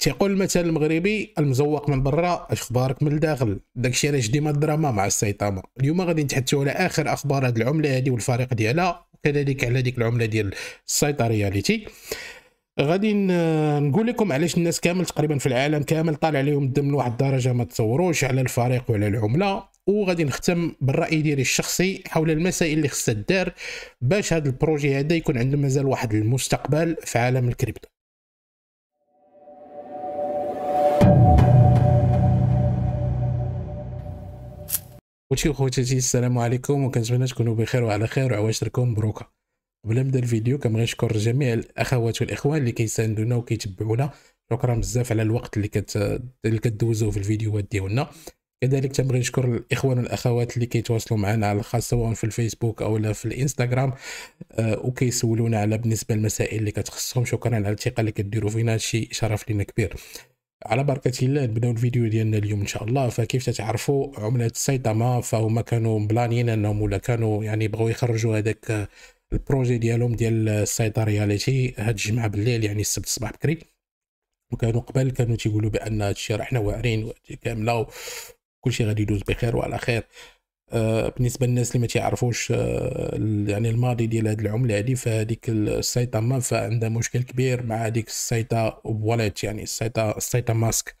تيقول المثل المغربي المزوق من برا اش اخبارك من الداخل داكشي علاش ديما الدراما مع السيطامه اليوم غادي نتحدثوا على اخر اخبار هذه العمله هذه والفريق ديالها وكذلك على ديك العمله ديال السيطره رياليتي غادي نقول لكم علاش الناس كامل تقريبا في العالم كامل طالع عليهم الدم لواحد الدرجه ما تصوروش على الفريق وعلى العمله وغادي نختم بالراي ديالي الشخصي حول المسائل اللي خصها دار باش هذا البروجي هذا يكون عنده مازال واحد المستقبل في عالم الكريبتو خوتي السلام عليكم وكنتمنى تكونوا بخير وعلى خير وعواشركم مبروكه قبل نبدا الفيديو كنبغي نشكر جميع الاخوات والاخوان اللي كيساندونا وكيتبعونا شكرا بزاف على الوقت اللي كت اللي كدوزوه في الفيديوهات ديالنا كذلك تنبغي نشكر الاخوان والاخوات اللي كيتواصلوا معنا على الخاص سواء في الفيسبوك او في الانستغرام آه وكيسولونا على بالنسبه للمسائل اللي كتخصهم شكرا على الثقه اللي كديروا فينا هادشي شرف لينا كبير على بركه الله نبداو الفيديو ديالنا اليوم ان شاء الله فكيف تتعرفوا عمله سايتاما فهما كانوا مبلانين انهم ولا كانوا يعني بغاو يخرجوا هذاك البروجي ديالهم ديال سايتا رياليتي هاد الجمعه بالليل يعني السبت الصباح بكري وكانوا قبل كانوا تيقولوا بان هادشي راه حنا واعرين كامله وكلشي غادي يدوز بخير وعلى خير آه، بالنسبه للناس اللي ما تيعرفوش آه، يعني الماضي ديال هذه العمله هذه فهذيك السيطه ما فعندها مشكل كبير مع هذيك السيطه والت يعني السيطه السيطه ماسك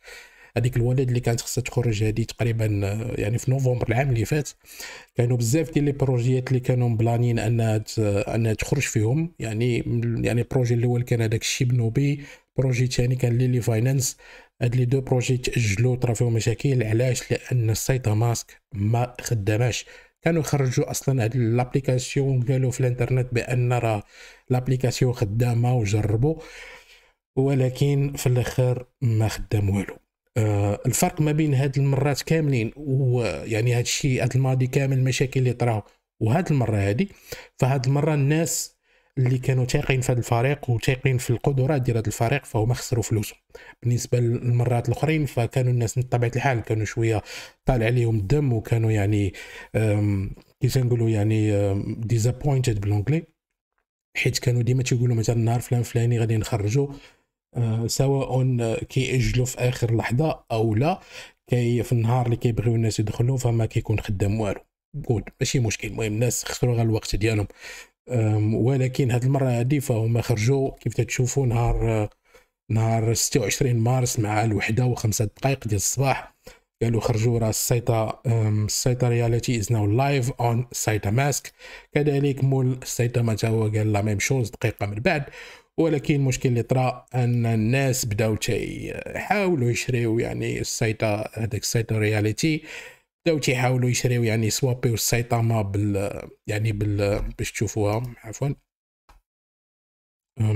هذيك الولد اللي كانت خصها تخرج هذه تقريبا آه، يعني في نوفمبر العام اللي فات كانوا بزاف ديال لي بروجيات اللي كانوا مبلانين انها انها تخرج فيهم يعني يعني البروجي الاول كان هذاك الشيب نوبي بروجي ثاني كان ليلي فاينانس هاد لي دو بروجي تاجلو طرا فيهم مشاكل علاش لان السيت ماسك ما خداماش كانوا خرجوا اصلا هاد لابليكاسيون قالوا في الانترنت بان راه لابليكاسيون خدامه وجربوا ولكن في الاخر ما خدام والو آه الفرق ما بين هاد المرات كاملين ويعني هاد الشيء هاد الماضي كامل المشاكل اللي طراو وهاد المره هادي فهاد المره الناس اللي كانوا تايقين في هذا الفريق وتايقين في القدرات ديال هذا الفريق فهما خسروا فلوسهم بالنسبه للمرات الاخرين فكانوا الناس بطبيعه الحال كانوا شويه طالع عليهم الدم وكانوا يعني كيف نقولوا يعني ديزابوينتد بالانجلي حيت كانوا ديما تيقولوا مثلا نهار فلان فلاني غادي نخرجوا آه، سواء كيأجلوا في اخر لحظه او لا كي في النهار اللي كيبغيو الناس يدخلوا فما كيكون خدام والو قول ماشي مشكل المهم الناس خسروا غير الوقت ديالهم ولكن هذه المره هذه فهم خرجوا كيف تشوفوا نهار نهار 26 مارس مع الوحده وخمسة دقائق ديال الصباح قالوا خرجوا راه السيطة السيطة رياليتي از ناو لايف اون سايتا ماسك كذلك مول السيطة ما هو قال لا ميم شوز دقيقة من بعد ولكن المشكل اللي طرا ان الناس بداو تيحاولوا يشريو يعني السيطة هذاك السيطة رياليتي بداو تيحاولوا يشريو يعني سوابيو السيطامه بال يعني بال باش تشوفوها عفوا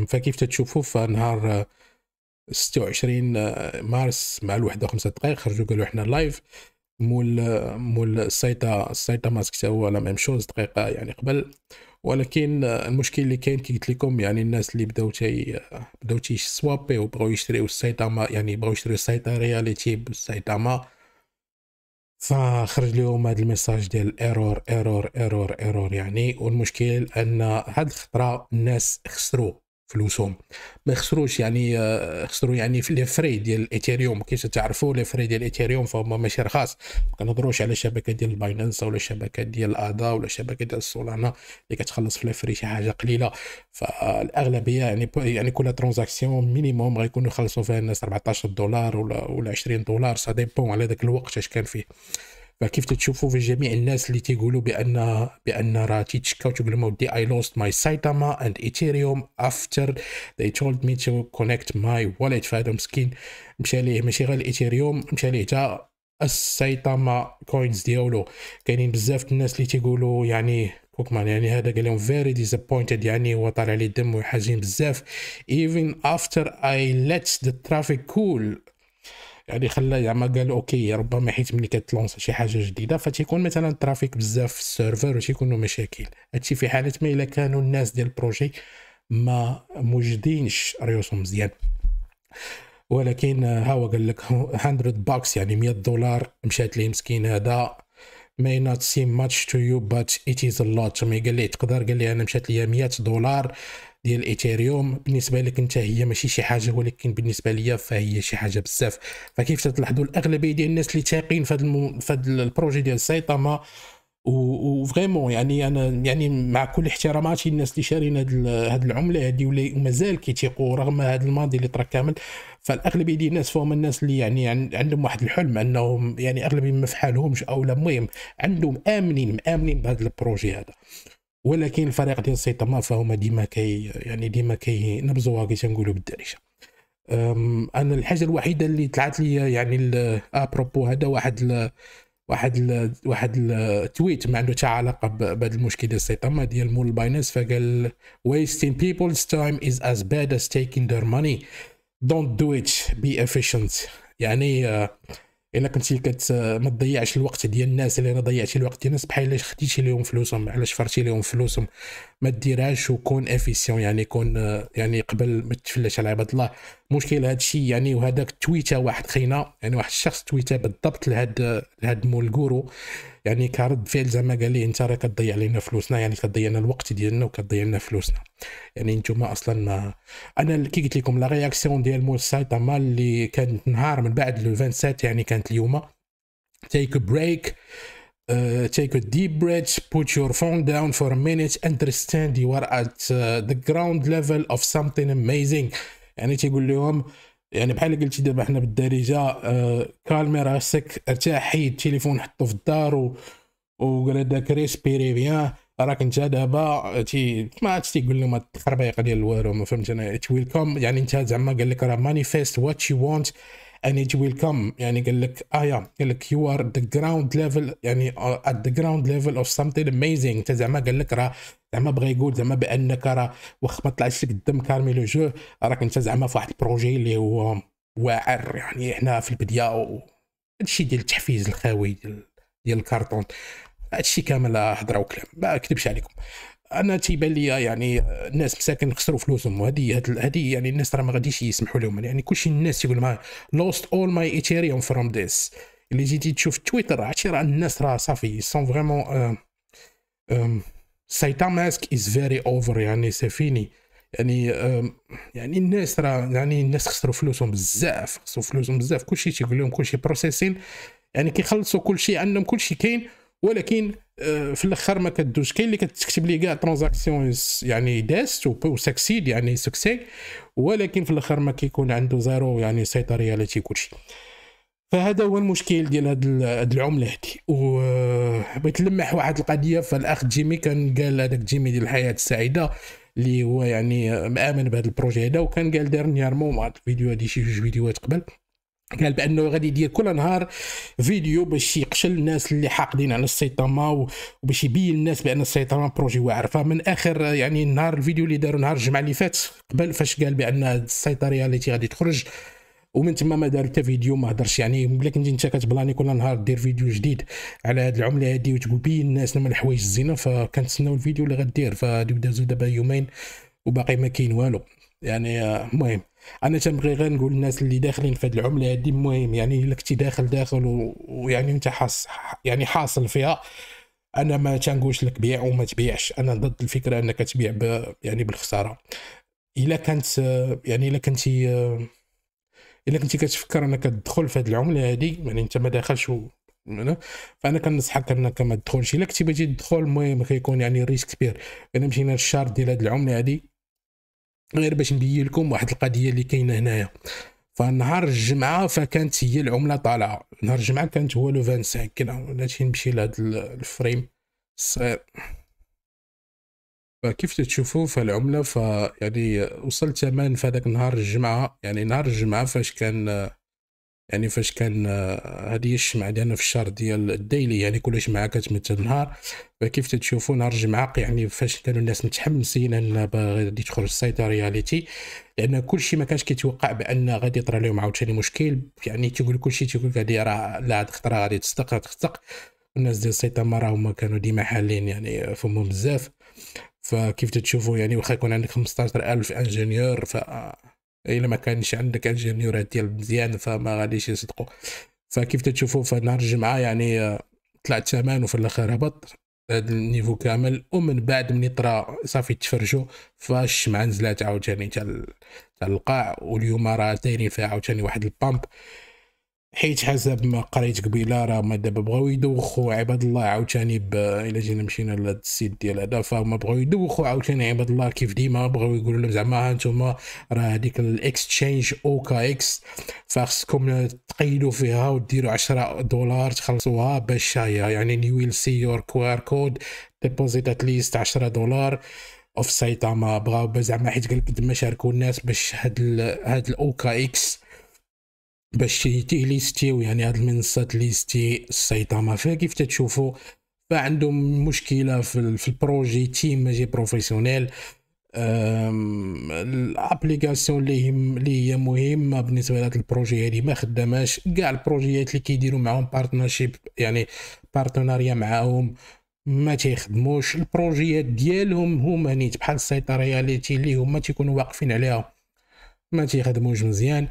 فكيف تتشوفوا فنهار 26 آه، آه، مارس مع الوحده خمسة دقائق خرجوا قالوا احنا لايف مول آه، مول السيطة السيطة ماسك تا هو لا ميم شوز دقيقة يعني قبل ولكن المشكل اللي كاين كي قلت لكم يعني الناس اللي بداو تي بداو تيسوابي وبغاو يشريو ما يعني بغاو يشريو السيطة رياليتي يعني ما فخرج لهم هذا الميساج ديال ايرور ايرور ايرور ايرور يعني والمشكل ان هاد الخطره الناس خسروا فلوسهم ما يخسروش يعني آه، خسروا يعني في لي فري ديال الايثيريوم كيفاش تعرفوا لي فري ديال الايثيريوم فهما ماشي رخاص ما كنهضروش على شبكه ديال الباينانس ولا شبكه ديال الادا ولا شبكه ديال السولانا اللي كتخلص في لي فري شي حاجه قليله فالاغلبيه يعني يعني كل ترانزاكسيون مينيموم غيكونوا يخلصوا فيها الناس 14 دولار ولا ولا 20 دولار سا ديبون على ذاك الوقت اش كان فيه فكيف تتشوفوا في جميع الناس اللي تيقولوا بان بان راه تيتشكاو تقول لهم ودي اي لوست ماي سايتاما اند ايثيريوم افتر they تولد مي تو كونكت ماي واليت فهذا مسكين مشى ليه ماشي غير الايثيريوم مشى ليه تا السايتاما كوينز ديالو كاينين بزاف الناس اللي تيقولوا يعني كوكمان يعني هذا قال لهم فيري ديزابوينتد يعني هو طالع لي الدم وحزين بزاف even after I let the traffic cool يعني خلى زعما قال اوكي ربما حيت ملي كتلونس شي حاجه جديده فتيكون مثلا الترافيك بزاف في السيرفر وتيكونوا مشاكل هادشي في حاله ما الا كانوا الناس ديال البروجي ما موجدينش ريوسهم مزيان ولكن ها هو قال لك 100 باكس يعني 100 دولار مشات ليه مسكين هذا may not seem much to you but it is a lot ما قال لي تقدر قال لي انا مشات ليا 100 دولار ديال ايثيريوم بالنسبه لك انت هي ماشي شي حاجه ولكن بالنسبه ليا فهي شي حاجه بزاف فكيف تلاحظوا الاغلبيه ديال الناس اللي تاقين في هذا المو... في هذا البروجي ديال سايتاما وفريمون يعني انا يعني مع كل احتراماتي الناس اللي شارين هاد العمله هادي ومازال كيتيقوا رغم هذا الماضي اللي طرا كامل فالاغلبيه ديال الناس فهم الناس اللي يعني عندهم واحد الحلم انهم يعني اغلبيه ما فحالهمش او لا المهم عندهم امنين مامنين بهذا البروجي هذا ولكن الفريق ديال السيطمه فهما ديما كي يعني ديما كينبزوها كي تنقولوا بالدارجه انا الحاجه الوحيده اللي طلعت لي يعني ابروبو هذا واحد ال واحد ال واحد التويت ما عنده حتى علاقه بهذا المشكل ديال السيطمه ديال مول باينانس فقال wasting people's time is as bad as taking their money don't do it be efficient يعني آه، الا كنتي كت ما تضيعش الوقت ديال الناس اللي انا ضيعتي الوقت ديال الناس بحال الا خديتي لهم فلوسهم علاش فرتي لهم فلوسهم ما ديرهاش وكون افيسيون يعني كون يعني قبل ما تفلاش على عباد الله مشكل هذا الشيء يعني وهذاك تويته واحد خينا يعني واحد الشخص تويته بالضبط لهاد لهاد مول كورو يعني كرد فعل زعما قال لي انت راه كتضيع علينا فلوسنا يعني كتضيع لنا الوقت ديالنا وكتضيع لنا فلوسنا يعني انتم اصلا ما انا كي قلت لكم لا رياكسيون ديال مول سايتاما اللي كانت نهار من بعد لو 27 يعني كانت اليوم تيك بريك Uh, take a deep breath, put your phone down for a minute, understand you are at uh, the ground level of something amazing يعني تيقول لهم يعني بحال قلتي دابا حنا بالدارجه uh, كالمي راسك ارتاح حيد التليفون حطو في الدار و وقال هذاك ريسبيري بيان راك انت دابا تي ما عادش تيقول لهم التخربيقه ديال والو ما فهمت انا ات يعني انت زعما قال لك راه مانيفيست وات يو وونت and it will come يعني قال لك اه يا قال لك you are the ground level يعني آه، at the ground level of something amazing انت زعما قال لك راه زعما بغى يقول زعما بانك راه واخا ما طلعش لك الدم كارمي لو جو راك انت زعما في واحد البروجي اللي هو واعر يعني احنا في البدايه هادشي ديال التحفيز الخاوي ديال الكارتون هادشي كامل آه، هضره وكلام ما كذبش عليكم انا تيبان لي يعني الناس مساكن خسروا فلوسهم وهذه هذه يعني الناس راه ما غاديش يسمحوا لهم يعني كلشي الناس تيقول ما لوست اول ماي ايثيريوم فروم ذيس اللي جيتي تشوف تويتر عرفتي راه الناس راه صافي سون فريمون سايتا ماسك از فيري اوفر يعني فيني يعني آه، يعني الناس راه يعني الناس خسروا فلوسهم بزاف خسروا فلوسهم بزاف كلشي تيقول لهم كلشي بروسيسين يعني كيخلصوا كلشي عندهم كلشي كاين ولكن آه، في الاخر ما كدوش كاين اللي كتكتب ليه كاع ترانزاكسيون يعني داست وسكسيد يعني سكسي ولكن في الاخر ما كيكون عنده زيرو يعني سيطره على كلشي فهذا هو المشكل ديال هاد العمله هادي وبغيت آه، نلمح واحد القضيه فالاخ جيمي كان قال هذاك جيمي ديال الحياه السعيده اللي هو يعني آه، مآمن بهذا البروجي هذا وكان قال دارنييرمون مع الفيديو هادي شي جوج فيديوهات قبل قال بانه غادي يدير كل نهار فيديو باش يقشل الناس اللي حاقدين على السيطره وباش يبين الناس بان السيطره بروجي واعر فمن اخر يعني نهار الفيديو اللي داروا نهار الجمعه اللي فات قبل فاش قال بان السيطره اللي غادي تخرج ومن تما ما دار حتى فيديو ما هدرش يعني بلا انت كتبلاني كل نهار دير فيديو جديد على هاد العمله هادي وتقول بين الناس من الحوايج الزينه فكنتسناو الفيديو اللي غدير دازو دابا يومين وباقي ما كاين والو يعني آه، المهم انا تنبغي غير نقول للناس اللي داخلين في هذه العمله هذه المهم يعني الا كنتي داخل داخل ويعني انت حاس يعني حاصل فيها انا ما تنقولش لك بيع وما تبيعش انا ضد الفكره انك تبيع ب... يعني بالخساره الا كانت يعني الا كنتي الا كنتي كتفكر انك تدخل في هذه العمله هذه يعني انت ما داخلش و... يعني فانا كنصحك انك ما تدخلش الا كنتي باغي تدخل المهم كيكون يعني ريسك كبير انا مشينا للشارت ديال هذه العمله هذه غير باش نبين لكم واحد القضيه اللي كاينه هنايا فنهار الجمعه فكانت هي العمله طالعه نهار الجمعه كانت هو لو 25 كنا ماشي نمشي لهاد الفريم الصغير فكيف تشوفوا فالعمله ف يعني وصل ثمن في هذاك نهار الجمعه يعني نهار الجمعه فاش كان يعني فاش كان هذه آه، الشمعة ديالنا في الشهر ديال الديلي يعني كل شمعة كتمثل النهار فكيف تتشوفوا نهار الجمعة يعني فاش كانوا الناس متحمسين ان غادي تخرج السيطرة رياليتي لان كل شيء ما كانش كيتوقع بان غادي يطرى لهم عاوتاني مشكل يعني تيقول كل شيء تيقول غادي راه لا هاد الخطرة غادي تصدق غتخطق الناس ديال السيطرة ما راهما كانوا ديما حالين يعني فمهم بزاف فكيف تتشوفوا يعني واخا يكون عندك 15000 انجينيور ف آه، الا ما كانش عندك انجينيورات ديال مزيان فما غاديش يصدقوا فكيف تشوفوا فنهار الجمعه يعني آه، طلع ثمن وفي الاخر هبط هذا النيفو كامل ومن بعد من طرا صافي تفرجوا فالشمعه نزلات عاوتاني تاع تاع القاع واليوم راه دايرين فيها عاوتاني واحد البامب حيت حسب ما قريت قبيله راه ما دابا بغاو يدوخوا عباد الله عاوتاني ب... الا جينا مشينا لهاد السيت ديال هذا فهم بغاو يدوخوا عاوتاني عباد الله كيف ديما بغاو يقولوا لهم زعما ها انتم راه هذيك الاكستشينج او كي اكس فخصكم تقيدوا فيها وديروا 10 دولار تخلصوها باش هي يعني ني ويل سي يور كيو ار كود ديبوزيت ليست 10 دولار اوف ما بغاو زعما حيت قال لك ما شاركوا الناس باش هاد ال... هاد الاوكا اكس باش تيتيه ليستي يعني هاد المنصات ليستي السيطمه فيها كيف تتشوفوا فعندهم مشكله في, البروجي تيم ماشي بروفيسيونيل الابليكاسيون اللي اللي هي مهمه بالنسبه لهاد البروجي هادي ما خداماش كاع البروجيات اللي كيديروا معاهم بارتنرشيب يعني بارتناريا معاهم ما تيخدموش البروجيات ديالهم هما نيت بحال السيطره رياليتي اللي هما تيكونوا واقفين عليها ما تيخدموش مزيان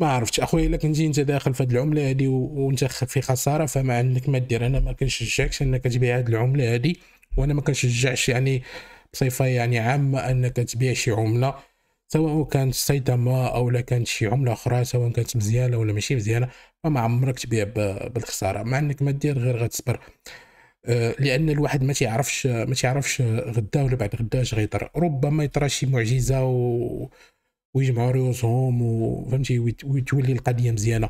ما عرفتش اخويا الا كنتي انت داخل في هذه العمله هذه وانت في خساره فما عندك ما دير انا ما كنشجعكش انك تبيع هذه العمله هذه وانا ما كنشجعش يعني بصفه يعني عامه انك تبيع شي عمله سواء كانت سيتاما او لا كانت شي عمله اخرى سواء كانت مزيانه ولا ماشي مزيانه فما عمرك تبيع بالخساره مع انك ما دير غير غتصبر آه، لان الواحد ما تيعرفش ما تيعرفش غدا ولا بعد غدا اش غيطر ربما يطرى شي معجزه و ويجمعوا رؤوسهم وفهمتي وتولي القضيه مزيانه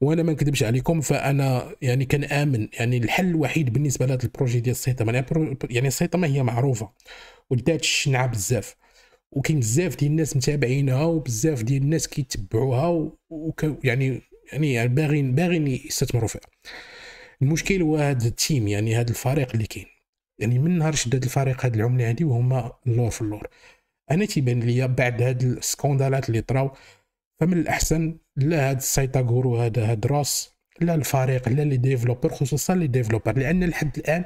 وانا ما نكذبش عليكم فانا يعني كنامن يعني الحل الوحيد بالنسبه لهذا البروجي ديال السيطره يعني, يعني ما هي معروفه ودات الشنعه بزاف وكاين بزاف ديال الناس متابعينها وبزاف ديال الناس كيتبعوها ويعني يعني يعني, باغين باغيين باغيين يستثمروا فيها المشكل هو هذا التيم يعني هذا الفريق اللي كاين يعني من نهار شد هذا الفريق هذه العمله هذه وهما اللور في اللور انا تيبان ليا بعد هاد السكوندالات اللي طراو فمن الاحسن لا هاد السايتاغورو هذا هاد راس لا الفريق لا لي ديفلوبر خصوصا لي ديفلوبر لان لحد الان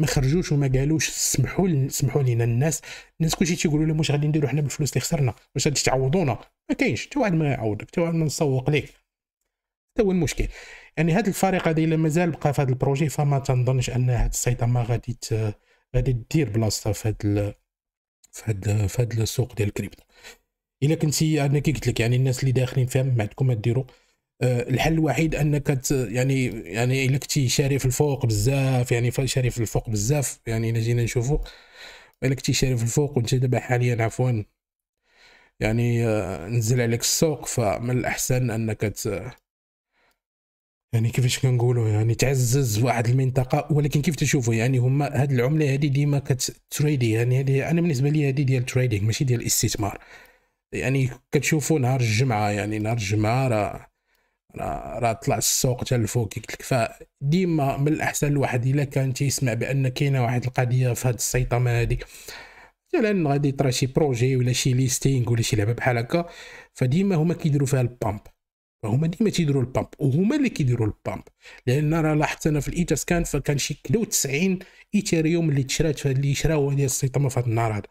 ما خرجوش وما قالوش سمحوا سمحوا لينا الناس الناس كلشي تيقولوا لهم واش غادي نديروا حنا بالفلوس اللي خسرنا واش غادي تعوضونا ما كاينش حتى واحد ما يعوضك حتى واحد ما نسوق ليك هذا هو المشكل يعني هذا الفريق هذا الا مازال بقى في هذا البروجي فما تنظنش ان هاد السيطره ما غادي غادي دير بلاصتها في هذا في هاد في هاد السوق ديال الكريبتو الا كنتي انا كي قلت لك يعني الناس اللي داخلين فيها ما عندكم ما ديروا آه، الحل الوحيد انك يعني يعني الا كنتي شاري في الفوق بزاف يعني شاري في الفوق بزاف يعني الا جينا نشوفوا الا كنتي شاري في الفوق وانت دابا حاليا عفوا يعني آه، نزل عليك السوق فمن الاحسن انك يعني كيفاش كنقولوا يعني تعزز واحد المنطقه ولكن كيف تشوفوا يعني هما هاد العمله هذه ديما كتريدي يعني هذه انا بالنسبه لي هذه ديال تريدينغ ماشي ديال الاستثمار يعني كتشوفوا نهار الجمعه يعني نهار الجمعه راه راه طلع السوق حتى الفوق قلت فديما من الاحسن الواحد الا كان تيسمع بان كاينه واحد القضيه في هاد السيطمه هذه مثلا غادي ترى شي بروجي ولا شي ليستينغ ولا شي لعبه بحال هكا فديما هما كيديروا فيها البامب هما ديما تيديروا البامب وهما اللي كيديروا البامب لان راه لاحظت انا في الايتا سكان فكان شي كدا و90 ايثيريوم اللي تشرات اللي شراو هذه السيطمه في هذا النهار هذا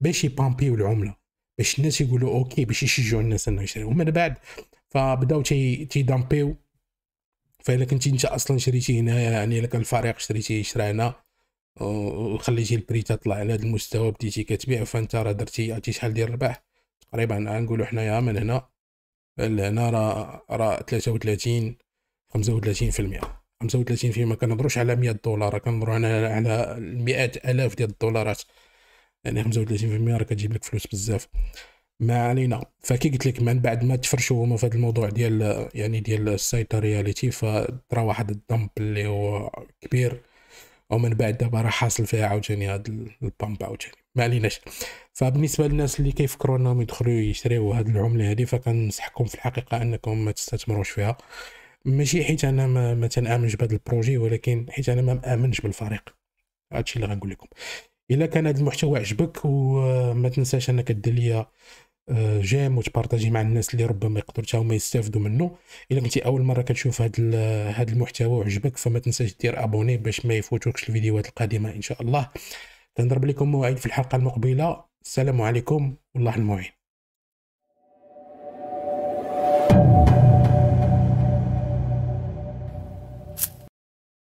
باش يبامبيو العمله باش الناس يقولوا اوكي باش يشجعوا الناس انه يشريو من بعد فبداو تي دامبيو فالا كنتي انت اصلا شريتي هنايا يعني الا كان الفريق شريتي شرا هنا وخليتي البري تطلع على هذا المستوى بديتي كتبيع فانت راه درتي عرفتي شحال ديال الربح تقريبا نقولوا حنايا من هنا لهنا راه راه 33 35 في المئة 35 في ما كنهضروش على 100 دولار كنهضروا هنا على المئات الاف ديال الدولارات يعني 35 في المئة راه كتجيب لك فلوس بزاف ما علينا فكي قلت لك من بعد ما تفرشوا هما في هذا الموضوع ديال يعني ديال السايت رياليتي فطرا واحد الدمب اللي هو كبير ومن بعد دابا راه حاصل فيها عاوتاني هذا البامب عاوتاني ما عليناش فبالنسبه للناس اللي كيفكروا انهم يدخلوا يشريو هذه العمله هذه فكنصحكم في الحقيقه انكم ما تستثمروش فيها ماشي حيت انا ما, ما تنامنش بهذا البروجي ولكن حيت انا ما مامنش بالفريق هادشي اللي غنقول لكم الا كان هذا المحتوى عجبك وما آه، تنساش انك دير ليا آه، جيم وتبارطاجي مع الناس اللي ربما يقدروا تا هما يستافدوا منه الا كنتي اول مره كتشوف هذا هذا المحتوى وعجبك فما تنساش دير ابوني باش ما يفوتوكش الفيديوهات القادمه ان شاء الله تنضرب لكم موعد في الحلقه المقبله السلام عليكم والله المعين